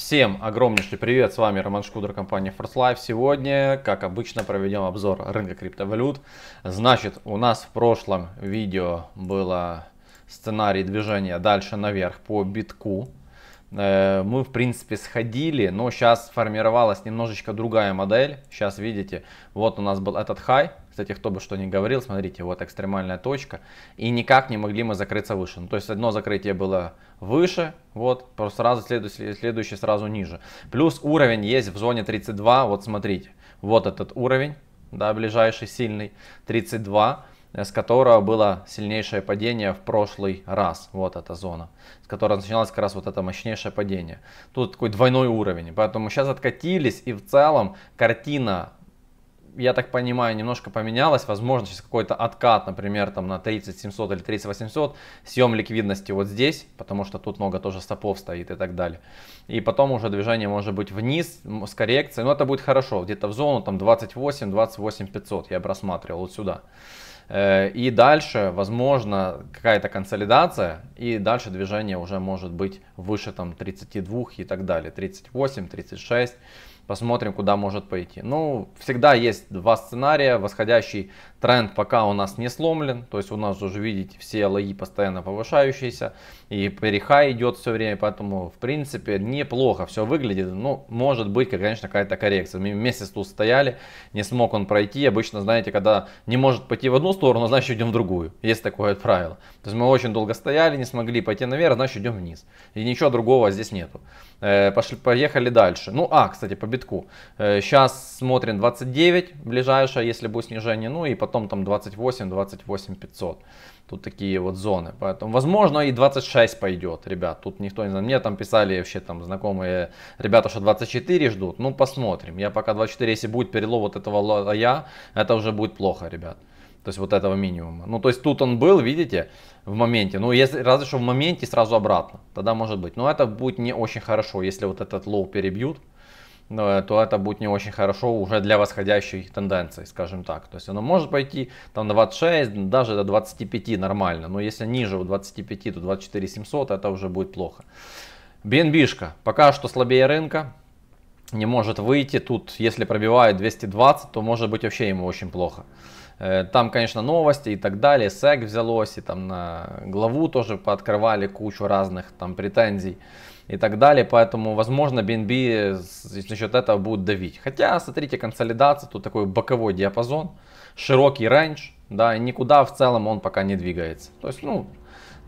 Всем огромнейший привет, с вами Роман Шкудер, компания First Life. Сегодня, как обычно, проведем обзор рынка криптовалют. Значит, у нас в прошлом видео было сценарий движения дальше наверх по битку. Э, мы, в принципе, сходили, но сейчас формировалась немножечко другая модель. Сейчас видите, вот у нас был этот хай, кстати, кто бы что ни говорил, смотрите, вот экстремальная точка. И никак не могли мы закрыться выше. Ну, то есть одно закрытие было выше, вот, просто сразу следующее, следующее сразу ниже. Плюс уровень есть в зоне 32, вот смотрите. Вот этот уровень, да, ближайший сильный, 32 э, с которого было сильнейшее падение в прошлый раз, вот эта зона, с которой начиналось как раз вот это мощнейшее падение. Тут такой двойной уровень, поэтому сейчас откатились и в целом картина я так понимаю, немножко поменялось. Возможно, сейчас какой-то откат, например, там на 3700 или 3800, съем ликвидности вот здесь, потому что тут много тоже стопов стоит и так далее. И потом уже движение может быть вниз с коррекцией, но это будет хорошо. Где-то в зону там 28, 28 500 я бы рассматривал вот сюда. Э, и дальше, возможно, какая-то консолидация, и дальше движение уже может быть выше там 32 и так далее, 38, 36. Посмотрим, куда может пойти. Ну, всегда есть два сценария. Восходящий тренд пока у нас не сломлен. То есть у нас уже, видите, все лои постоянно повышающиеся. И переха идет все время. Поэтому, в принципе, неплохо все выглядит. Ну, может быть, конечно, какая-то коррекция. Мы месяц тут стояли, не смог он пройти. Обычно, знаете, когда не может пойти в одну сторону, значит идем в другую. Есть такое правило. То есть мы очень долго стояли, не смогли пойти наверх, значит идем вниз. И ничего другого здесь нету. Э, пошли, поехали дальше. Ну, а, кстати, по битку. Сейчас э, смотрим 29 ближайшая, если будет снижение, ну и потом там 28, 28 500. Тут такие вот зоны. Поэтому, возможно, и 26 пойдет, ребят. Тут никто не знает. Мне там писали вообще там знакомые ребята, что 24 ждут. Ну, посмотрим. Я пока 24, если будет перелов вот этого лоя, а это уже будет плохо, ребят. То есть вот этого минимума. Ну, то есть тут он был, видите, в моменте. Ну, если, разве что в моменте сразу обратно. Тогда может быть. Но это будет не очень хорошо, если вот этот лоу перебьют то это будет не очень хорошо уже для восходящей тенденции, скажем так. То есть оно может пойти там 26, даже до 25 нормально, но если ниже 25, то 24 700, это уже будет плохо. BNB-шка пока что слабее рынка, не может выйти. Тут, если пробивает 220, то может быть вообще ему очень плохо. Э, там, конечно, новости и так далее, СЭК взялось, и там на главу тоже пооткрывали кучу разных там претензий и так далее. Поэтому, возможно, BNB за счет этого будет давить. Хотя, смотрите, консолидация, тут такой боковой диапазон, широкий рейндж, да, и никуда в целом он пока не двигается. То есть, ну,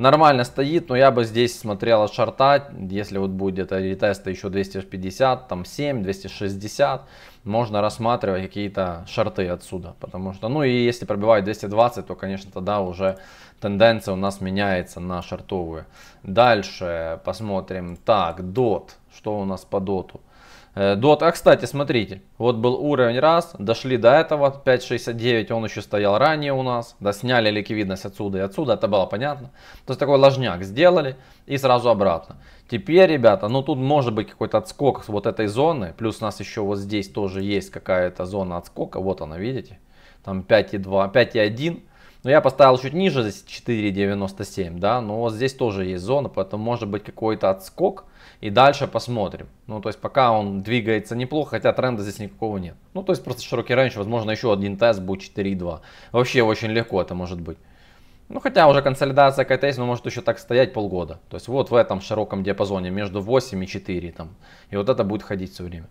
нормально стоит, но я бы здесь смотрел от шарта, если вот будет где-то ретеста еще 250, там 7, 260, можно рассматривать какие-то шарты отсюда, потому что, ну и если пробивает 220, то, конечно, тогда уже тенденция у нас меняется на шартовые. Дальше посмотрим, так, DOT, что у нас по DOT? Дота, э, а кстати, смотрите, вот был уровень раз, дошли до этого, 5.69, он еще стоял ранее у нас, да, сняли ликвидность отсюда и отсюда, это было понятно. То есть такой ложняк сделали и сразу обратно. Теперь, ребята, ну тут может быть какой-то отскок с вот этой зоны, плюс у нас еще вот здесь тоже есть какая-то зона отскока, вот она, видите, там 5.2, 5.1, но ну, я поставил чуть ниже, здесь 4.97, да, но здесь тоже есть зона, поэтому может быть какой-то отскок. И дальше посмотрим. Ну, то есть пока он двигается неплохо, хотя тренда здесь никакого нет. Ну, то есть просто широкий раньше, возможно, еще один тест будет 4.2. Вообще очень легко это может быть. Ну, хотя уже консолидация какая-то есть, но может еще так стоять полгода. То есть вот в этом широком диапазоне между 8 и 4 там. И вот это будет ходить все время.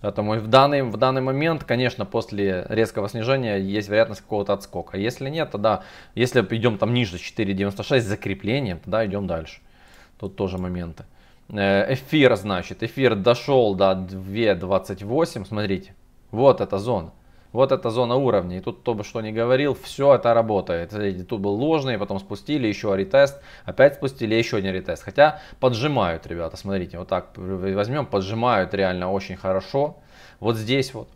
Поэтому в данный, в данный момент, конечно, после резкого снижения есть вероятность какого-то отскока. Если нет, тогда, если идем там ниже 4,96 с закреплением, тогда идем дальше. Тут тоже моменты. Э, эфир, значит, эфир дошел до 2,28, смотрите. Вот эта зона. Вот эта зона уровней. И тут, кто бы что ни говорил, все это работает. тут был ложный, потом спустили, еще ретест, опять спустили, еще один ретест. Хотя поджимают, ребята, смотрите, вот так возьмем, поджимают реально очень хорошо. Вот здесь вот.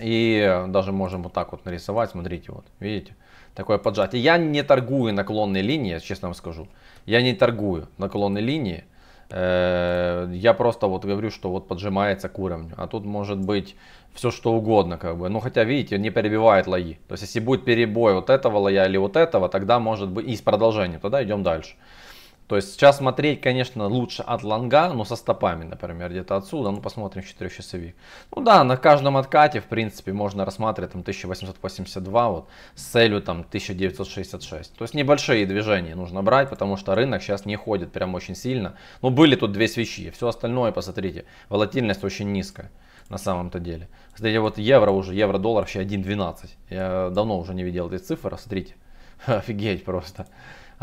И даже можем вот так вот нарисовать, смотрите, вот, видите, такое поджатие. Я не торгую наклонной линии, честно вам скажу. Я не торгую наклонной линии. Э, я просто вот говорю, что вот поджимается к уровню. А тут может быть все что угодно, как бы. Ну, хотя, видите, не перебивает лои. То есть, если будет перебой вот этого лоя или вот этого, тогда может быть... И с продолжением, тогда идем дальше. То есть сейчас смотреть, конечно, лучше от лонга, но со стопами, например, где-то отсюда. Ну, посмотрим четырехчасовик. Ну да, на каждом откате, в принципе, можно рассматривать там 1882 вот, с целью там 1966. То есть небольшие движения нужно брать, потому что рынок сейчас не ходит прям очень сильно. Ну, были тут две свечи, все остальное, посмотрите, волатильность очень низкая на самом-то деле. Кстати, вот евро уже, евро-доллар вообще 1.12. Я давно уже не видел этой цифры, смотрите. Офигеть просто.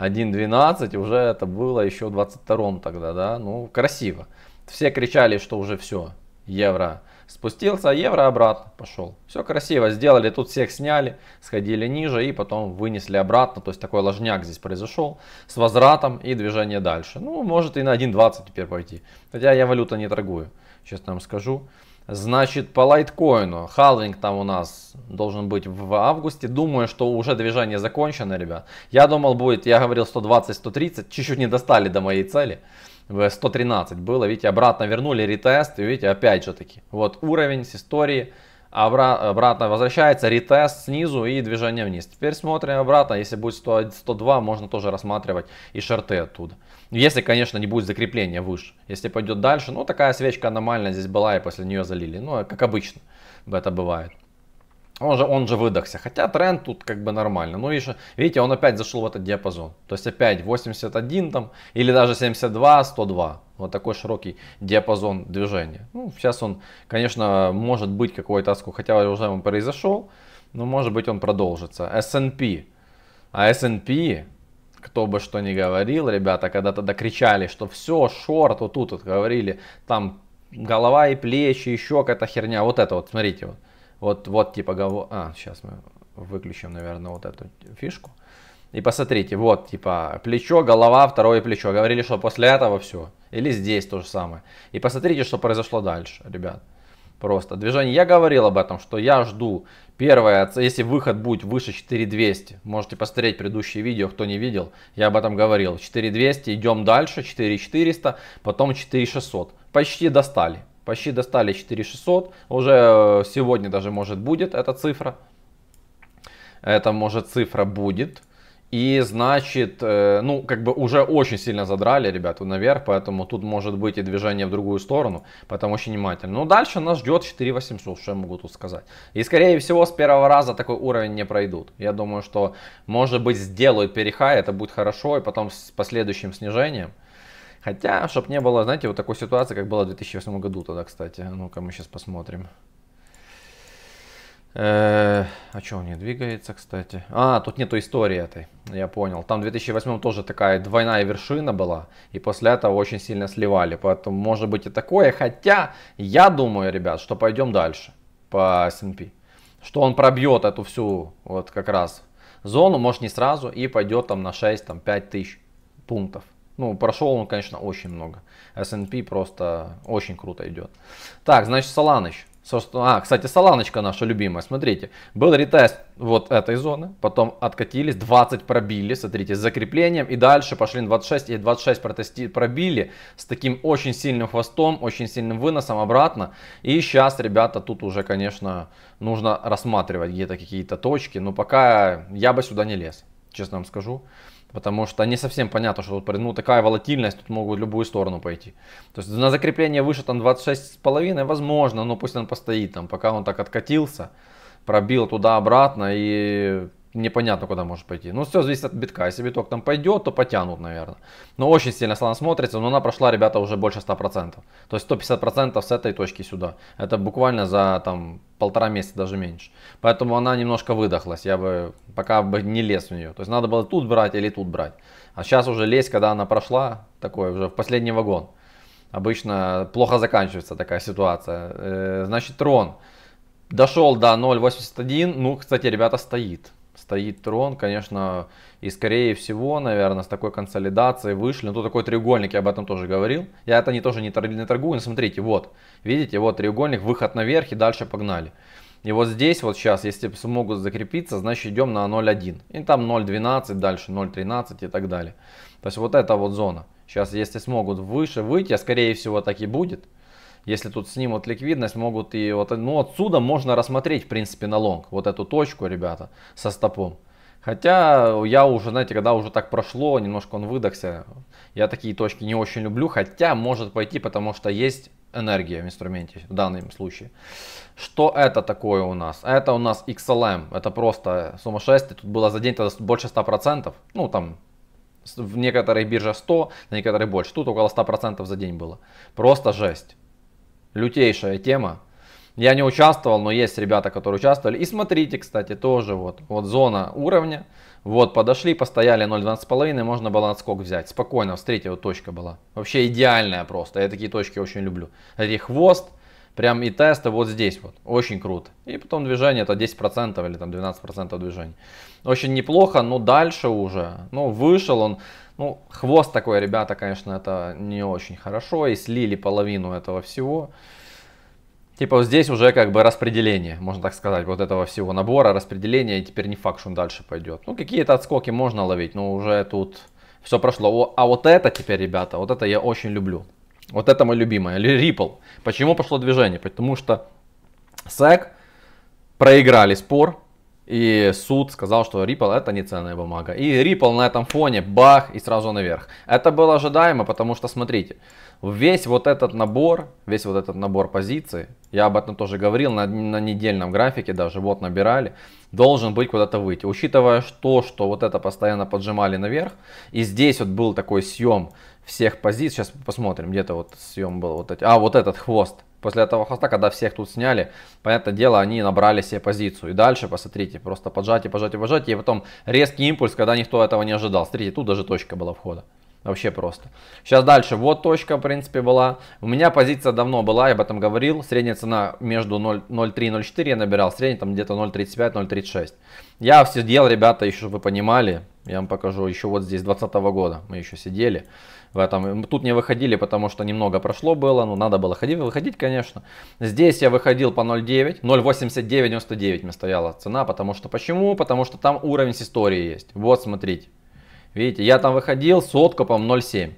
1.12, уже это было еще в 22 тогда, да, ну красиво. Все кричали, что уже все, евро спустился, а евро обратно пошел. Все красиво сделали, тут всех сняли, сходили ниже и потом вынесли обратно. То есть такой ложняк здесь произошел с возвратом и движение дальше. Ну, может и на 1.20 теперь пойти. Хотя я валюта не торгую, честно вам скажу. Значит, по лайткоину. Халвинг там у нас должен быть в августе. Думаю, что уже движение закончено, ребят. Я думал будет, я говорил 120-130. Чуть-чуть не достали до моей цели. 113 было, видите, обратно вернули ретест. И видите, опять же таки. Вот уровень с истории обратно возвращается, ретест снизу и движение вниз. Теперь смотрим обратно, если будет 100, 102, можно тоже рассматривать и шорты оттуда. Если, конечно, не будет закрепления выше. Если пойдет дальше, ну такая свечка аномальная здесь была и после нее залили. Ну, как обычно это бывает. Ну, он же, он же выдохся. Хотя тренд тут как бы нормально. Ну, видишь, видите, он опять зашел в этот диапазон. То есть опять 81 там, или даже 72, 102. Вот такой широкий диапазон движения. Ну, сейчас он, конечно, может быть какой-то отскок, хотя уже он произошел, но может быть он продолжится. S&P. А S&P, кто бы что ни говорил, ребята, когда тогда кричали, что все, шорт, вот тут вот говорили, там голова и плечи, еще какая-то херня. Вот это вот, смотрите, вот. Вот, вот типа, гов... а, сейчас мы выключим, наверное, вот эту фишку. И посмотрите, вот, типа, плечо, голова, второе плечо. Говорили, что после этого все. Или здесь то же самое. И посмотрите, что произошло дальше, ребят. Просто движение. Я говорил об этом, что я жду. Первое, если выход будет выше 4200, можете посмотреть предыдущие видео, кто не видел, я об этом говорил. 4200, идем дальше, 4400, потом 4600. Почти достали. Почти достали 4600. Уже э, сегодня даже может будет эта цифра. Это может цифра будет. И значит, э, ну, как бы уже очень сильно задрали, ребята, наверх, поэтому тут может быть и движение в другую сторону, поэтому очень внимательно. Но дальше нас ждет 4800, что я могу тут сказать. И скорее всего с первого раза такой уровень не пройдут. Я думаю, что может быть сделают перехай, это будет хорошо, и потом с последующим снижением Хотя, чтобы не было, знаете, вот такой ситуации, как была в 2008 году тогда, кстати. Ну-ка, мы сейчас посмотрим. Э, а что он не двигается, кстати? А, тут нету истории этой, я понял. Там в 2008 тоже такая двойная вершина была, и после этого очень сильно сливали. Поэтому может быть и такое, хотя я думаю, ребят, что пойдем дальше по S&P. Что он пробьет эту всю вот как раз зону, может не сразу, и пойдет там на 6-5 тысяч пунктов. Ну, прошел он, конечно, очень много. S&P просто очень круто идет. Так, значит, Соланыч. А, кстати, Соланочка наша любимая, смотрите, был ретест вот этой зоны, потом откатились, 20 пробили, смотрите, с закреплением, и дальше пошли на 26, и 26 протести, пробили с таким очень сильным хвостом, очень сильным выносом обратно, и сейчас, ребята, тут уже, конечно, нужно рассматривать где-то какие-то точки, но пока я бы сюда не лез, честно вам скажу. Потому что не совсем понятно, что тут ну, такая волатильность, тут могут в любую сторону пойти. То есть на закрепление выше там 26,5 возможно, но пусть он постоит там, пока он так откатился, пробил туда-обратно и непонятно, куда может пойти. Ну, все зависит от битка. Если биток там пойдет, то потянут, наверное. Но очень сильно слон смотрится, но она прошла, ребята, уже больше 100%. То есть 150% с этой точки сюда. Это буквально за там полтора месяца, даже меньше. Поэтому она немножко выдохлась. Я бы пока бы не лез в нее. То есть надо было тут брать или тут брать. А сейчас уже лезть, когда она прошла, такой уже в последний вагон. Обычно плохо заканчивается такая ситуация. Э, значит, трон. Дошел до 0.81. Ну, кстати, ребята, стоит стоит трон, конечно, и скорее всего, наверное, с такой консолидацией вышли. но ну, тут такой треугольник, я об этом тоже говорил. Я это не тоже не, не торгую, но смотрите, вот, видите, вот треугольник, выход наверх и дальше погнали. И вот здесь вот сейчас, если смогут закрепиться, значит идем на 0.1. И там 0.12, дальше 0.13 и так далее. То есть вот эта вот зона. Сейчас, если смогут выше выйти, а скорее всего так и будет, если тут снимут ликвидность, могут и вот, ну отсюда можно рассмотреть, в принципе, на лонг, вот эту точку, ребята, со стопом. Хотя я уже, знаете, когда уже так прошло, немножко он выдохся, я такие точки не очень люблю, хотя может пойти, потому что есть энергия в инструменте в данном случае. Что это такое у нас? Это у нас XLM, это просто сумасшествие, тут было за день тогда больше 100%, ну там в некоторых биржах 100, на некоторых больше, тут около 100% за день было. Просто жесть лютейшая тема. Я не участвовал, но есть ребята, которые участвовали. И смотрите, кстати, тоже вот, вот зона уровня. Вот, подошли, постояли 0,12,5, можно было отскок взять. Спокойно, встретил, вот точка была. Вообще идеальная просто, я такие точки очень люблю. Эти хвост, прям и тесты вот здесь вот, очень круто. И потом движение, это 10% или там 12% движений. Очень неплохо, но дальше уже, ну, вышел он ну, хвост такой, ребята, конечно, это не очень хорошо. И слили половину этого всего. Типа здесь уже как бы распределение, можно так сказать, вот этого всего набора, распределение, и теперь не факт, что он дальше пойдет. Ну, какие-то отскоки можно ловить, но уже тут все прошло. А вот это теперь, ребята, вот это я очень люблю. Вот это мое любимое, Ripple. Почему пошло движение? Потому что SEC проиграли спор, и суд сказал, что Ripple это не ценная бумага. И Ripple на этом фоне бах и сразу наверх. Это было ожидаемо, потому что смотрите, весь вот этот набор, весь вот этот набор позиций, я об этом тоже говорил, на, на недельном графике даже вот набирали, должен быть куда-то выйти. Учитывая то, что вот это постоянно поджимали наверх, и здесь вот был такой съем всех позиций. Сейчас посмотрим, где-то вот съем был. Вот эти. А, вот этот хвост. После этого хвоста, когда всех тут сняли, понятное дело, они набрали себе позицию. И дальше, посмотрите, просто поджать и поджатие. И и потом резкий импульс, когда никто этого не ожидал. Смотрите, тут даже точка была входа. Вообще просто. Сейчас дальше. Вот точка, в принципе, была. У меня позиция давно была, я об этом говорил. Средняя цена между 0.3 и 0.4 я набирал. Средняя там где-то 0.35, 0.36. Я все сделал, ребята, еще вы понимали. Я вам покажу еще вот здесь 2020 года. Мы еще сидели в этом. Тут не выходили, потому что немного прошло было. Ну, надо было ходить, выходить, конечно. Здесь я выходил по 0.9. 0.8999 мне стояла цена. Потому что почему? Потому что там уровень с историей есть. Вот, смотрите. Видите, я там выходил с откупом 0.7.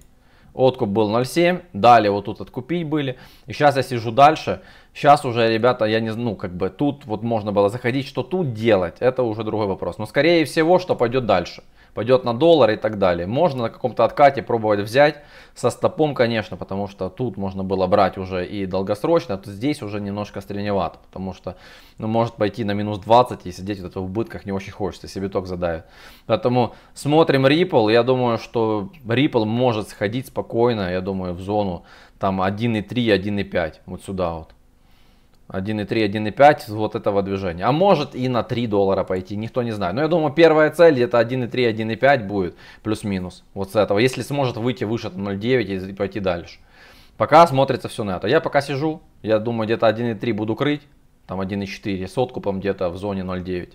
Откуп был 0.7. Далее вот тут откупить были. И сейчас я сижу дальше. Сейчас уже, ребята, я не знаю, ну, как бы тут вот можно было заходить, что тут делать, это уже другой вопрос. Но скорее всего, что пойдет дальше. Пойдет на доллар и так далее. Можно на каком-то откате пробовать взять со стопом, конечно, потому что тут можно было брать уже и долгосрочно, а то здесь уже немножко стреневато, потому что ну, может пойти на минус 20 и сидеть вот это в убытках не очень хочется, себе ток задавит. Поэтому смотрим Ripple, я думаю, что Ripple может сходить спокойно, я думаю, в зону там 1.3, 1.5, вот сюда вот. 1,3, 1,5 вот этого движения. А может и на 3 доллара пойти, никто не знает. Но я думаю, первая цель где-то 1,3, 1,5 будет, плюс-минус. Вот с этого, если сможет выйти выше 0,9 и пойти дальше. Пока смотрится все на это. Я пока сижу, я думаю, где-то 1,3 буду крыть, там 1,4, с откупом где-то в зоне 0,9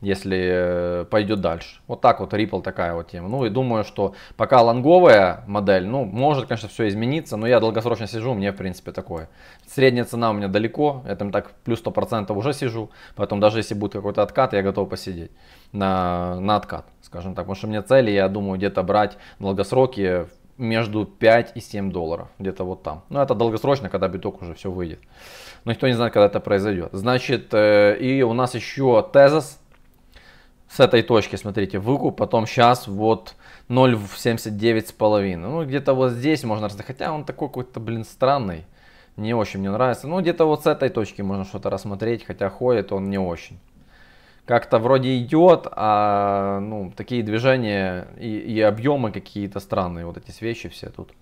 если э, пойдет дальше. Вот так вот Ripple такая вот тема. Ну и думаю, что пока лонговая модель, ну может, конечно, все измениться, но я долгосрочно сижу, мне в принципе такое. Средняя цена у меня далеко, я там так плюс 100% уже сижу, поэтому даже если будет какой-то откат, я готов посидеть на, на откат, скажем так. Потому что мне цели, я думаю, где-то брать долгосроки между 5 и 7 долларов, где-то вот там. Но это долгосрочно, когда биток уже все выйдет. Но никто не знает, когда это произойдет. Значит, э, и у нас еще тезис с этой точки, смотрите, выкуп, потом сейчас вот 0,795, Ну, где-то вот здесь можно, хотя он такой какой-то, блин, странный, не очень мне нравится. Ну, где-то вот с этой точки можно что-то рассмотреть, хотя ходит он не очень. Как-то вроде идет, а ну, такие движения и, и объемы какие-то странные, вот эти свечи все тут.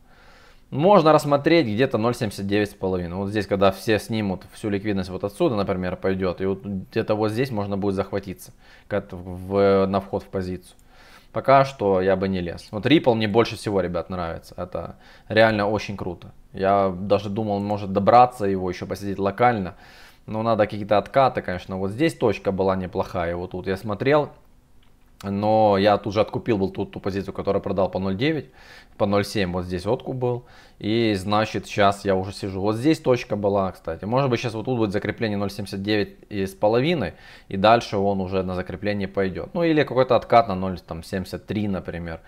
Можно рассмотреть где-то 0,79,5. Вот здесь, когда все снимут всю ликвидность вот отсюда, например, пойдет. И вот где-то вот здесь можно будет захватиться как в, на вход в позицию. Пока что я бы не лез. Вот Ripple мне больше всего, ребят, нравится. Это реально очень круто. Я даже думал, может добраться его, еще посидеть локально. Но надо какие-то откаты, конечно. Вот здесь точка была неплохая. Вот тут я смотрел, но я тут же откупил был тут ту позицию, которую продал по 0.9, по 0.7 вот здесь откуп был. И значит сейчас я уже сижу. Вот здесь точка была, кстати. Может быть сейчас вот тут будет закрепление 0.79 и с половиной, и дальше он уже на закрепление пойдет. Ну или какой-то откат на 0.73, например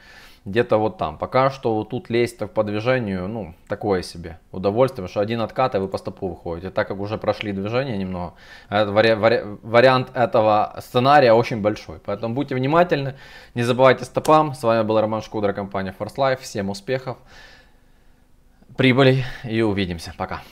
где-то вот там. Пока что вот тут лезть по движению, ну, такое себе удовольствие, потому что один откат, и вы по стопу выходите. Так как уже прошли движение немного, э, вари вари вариант этого сценария очень большой. Поэтому будьте внимательны, не забывайте стопам. С вами был Роман Шкудра, компания Force Life. Всем успехов, прибыли и увидимся. Пока.